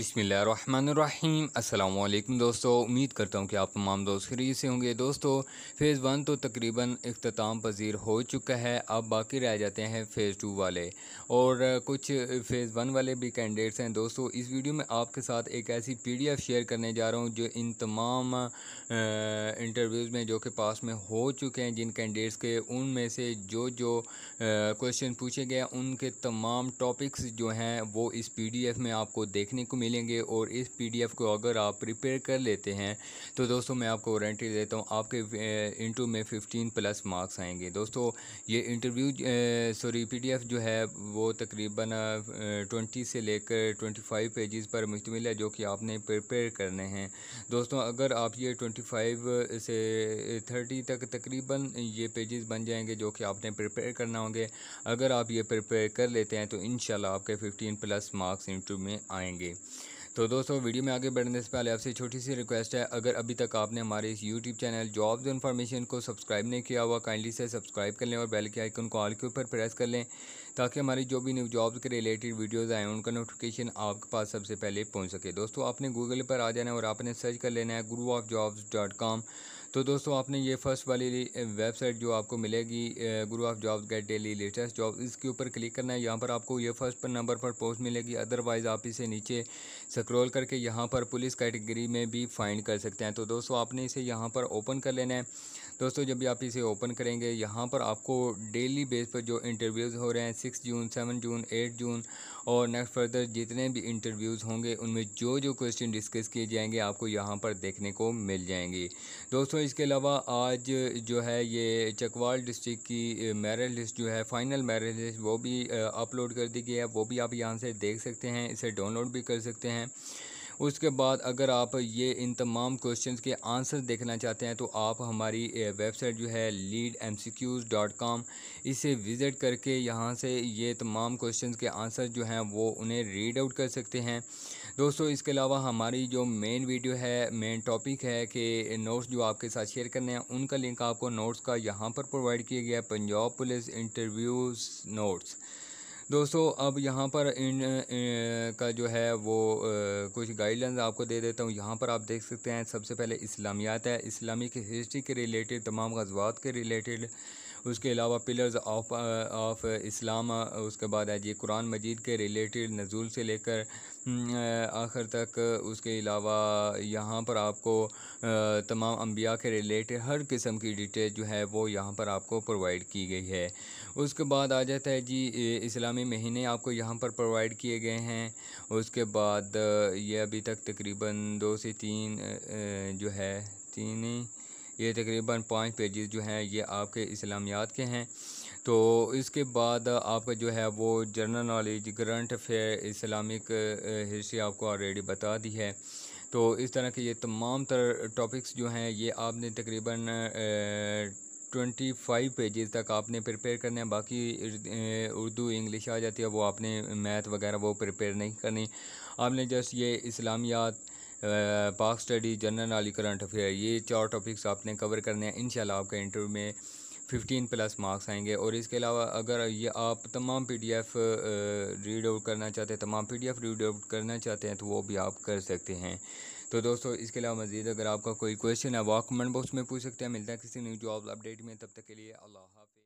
बिसमीम अल्लाम दोस्तों उम्मीद करता हूँ कि आप तमाम दोस्त खरीद से होंगे दोस्तों फ़ेज़ वन तो तकरीबन अख्ताम पजीर हो चुका है अब बाकी रह जाते हैं फ़ेज़ टू वाले और कुछ फ़ेज़ वन वाले भी कैंडिडेट्स हैं दोस्तों इस वीडियो में आपके साथ एक ऐसी एफ़ शेयर करने जा रहा हूँ जो इन तमाम इंटरव्यूज़ में जो कि पास में हो चुके हैं जिन कैंडिडेट्स के उनमें से जो जो क्वेश्चन पूछे गए उनके तमाम टॉपिक्स जो हैं वो इस पी में आपको देखने को मिले मिलेंगे और इस पीडीएफ को अगर आप प्रिपेयर कर लेते हैं तो दोस्तों मैं आपको वारंटी देता हूँ आपके इंटरव्यू में फ़िफ्टीन प्लस मार्क्स आएंगे दोस्तों ये इंटरव्यू सॉरी पी जो है वो तकरीबन ट्वेंटी से लेकर ट्वेंटी फाइव पेजेस पर मुश्तमिल है जो कि आपने प्रिपेयर करने हैं दोस्तों अगर आप ये ट्वेंटी फाइव से थर्टी तक तकरीबन ये पेजेस बन जाएंगे जो कि आपने प्रिपेयर करना होंगे अगर आप ये प्रिपेयर कर लेते हैं तो इन आपके फ़िफ्टीन प्लस मार्क्स इंटरव्यू में आएंगे तो दोस्तों वीडियो में आगे बढ़ने से पहले आपसे छोटी सी रिक्वेस्ट है अगर अभी तक आपने हमारे इस यूट्यूब चैनल जॉब्स इन्फॉर्मेशन को सब्सक्राइब नहीं किया हुआ काइंडली से सब्सक्राइब कर लें और बेल के आइकन को ऑल के ऊपर प्रेस कर लें ताकि हमारी जो भी न्यू जॉब्स के रिलेटेड वीडियोज़ आएँ उनका नोटिफिकेशन आपके पास सबसे पहले पहुँच सके दोस्तों आपने गूगल पर आ जाना है और आपने सर्च कर लेना है गुरु ऑफ जॉब्स डॉट कॉम तो दोस्तों आपने ये फर्स्ट वाली वेबसाइट जो आपको मिलेगी Guru of job get daily latest job इसके ऊपर क्लिक करना है यहाँ पर आपको ये फर्स्ट पर नंबर पर पोस्ट मिलेगी अदरवाइज़ आप इसे नीचे स्क्रॉल करके यहाँ पर पुलिस कैटेगरी में भी फाइंड कर सकते हैं तो दोस्तों आपने इसे यहाँ पर ओपन कर लेना है दोस्तों जब भी आप इसे ओपन करेंगे यहाँ पर आपको डेली बेस पर जो इंटरव्यूज़ हो रहे हैं six June seven June eight June और नेक्स्ट फर्दर जितने भी इंटरव्यूज़ होंगे उनमें जो जो क्वेश्चन डिस्कस किए जाएंगे आपको यहाँ पर देखने को मिल जाएंगी दोस्तों इसके अलावा आज जो है ये चकवाल डिस्ट्रिक्ट की मेरिट लिस्ट जो है फाइनल मेरिट लिस्ट वो भी अपलोड कर दी गई है वो भी आप यहाँ से देख सकते हैं इसे डाउनलोड भी कर सकते हैं उसके बाद अगर आप ये इन तमाम क्वेश्चन के आंसर देखना चाहते हैं तो आप हमारी वेबसाइट जो है lead M C Qs dot com इसे विज़िट करके यहाँ से ये तमाम क्वेश्चन के आंसर जो हैं वो उन्हें रीड आउट कर सकते हैं दोस्तों इसके अलावा हमारी जो मेन वीडियो है मेन टॉपिक है कि नोट्स जो आपके साथ शेयर करने हैं उनका लिंक आपको नोट्स का यहाँ पर प्रोवाइड किया गया पंजाब पुलिस इंटरव्यूज़ नोट्स दोस्तों अब यहाँ पर इन, इन का जो है वो कुछ गाइडलाइंस आपको दे देता हूँ यहाँ पर आप देख सकते हैं सबसे पहले इस्लामियात है इस्लामी हिस्ट्री के रिलेटेड तमाम गजबात के रिलेटेड उसके अलावा पिलर्स ऑफ ऑफ इस्लाम उसके बाद है जी कुरान मजीद के रिलेटेड नजूल से लेकर हम्म, uh, आखिर तक उसके अलावा यहाँ पर आपको uh, तमाम अम्बिया के रिलेटेड हर किस्म की डिटेल जो है वो यहाँ पर आपको प्रोवाइड की गई है उसके बाद आ जाता है जी uh, इस्लामी महीने आपको यहाँ पर प्रोवाइड किए गए हैं उसके बाद ये अभी तक तकरीबन दो से तीन जो है तीन ये तकरीबन पाँच पेजेस जो हैं ये आपके इस्लामियात के हैं तो इसके बाद आपका जो है वो general knowledge current affair Islamic history आपको ऑलरेडी बता दी है तो इस तरह के ये तमाम तर टॉपिक्स जो हैं ये आपने तकरीबन ट्वेंटी फाइव पेजेस तक आपने प्रिपेयर करने हैं बाकी उर्दू इंग्लिश आ जाती है वो आपने मैथ वगैरह वो प्रिपेयर नहीं करनी आपने जस्ट ये इस्लामियात Pak study general knowledge current affair तो ये चार टॉपिक्स आपने कवर करने हैं इन आपके इंटरव्यू में फिफ्टीन प्लस मार्क्स आएंगे और इसके अलावा अगर ये आप तमाम पीडीएफ रीड आउट करना चाहते हैं तमाम पीडीएफ रीड आउट करना चाहते हैं तो वो भी आप कर सकते हैं तो दोस्तों इसके अलावा मज़ीद अगर आपका कोई क्वेश्चन है वो कमेंट बॉक्स में पूछ सकते हैं मिलता है किसी न्यू जॉब अपडेट में तब तक के लिए अल्लाह हाफि